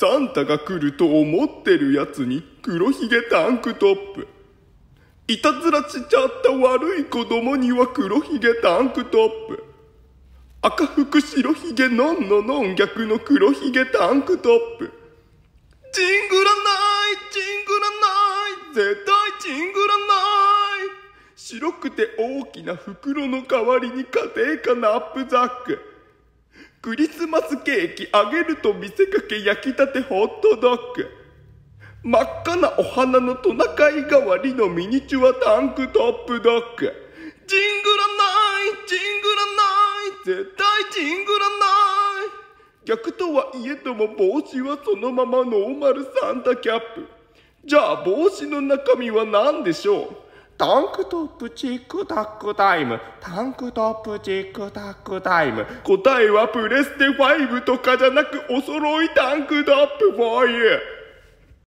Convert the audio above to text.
サンタが来ると思ってるやつに黒ひげタンクトップ。いたずらしちゃった悪い子供には黒ひげタンクトップ。赤服白ひげのんののん逆の黒ひげタンクトップ。ジングラないジングラない絶対ジングラない白くて大きな袋の代わりに家庭科のアップザック。クリスマスケーキあげると見せかけ焼きたてホットドッグ真っ赤なお花のトナカイ代わりのミニチュアタンクトップドッグジングラないジングラない絶対ジングラない逆とはいえども帽子はそのままノーマルサンタキャップじゃあ帽子の中身は何でしょうタンクトップチックタクタイム。タンクトップチックタクタイム。答えはプレステ5とかじゃなくお揃いタンクトップファイ y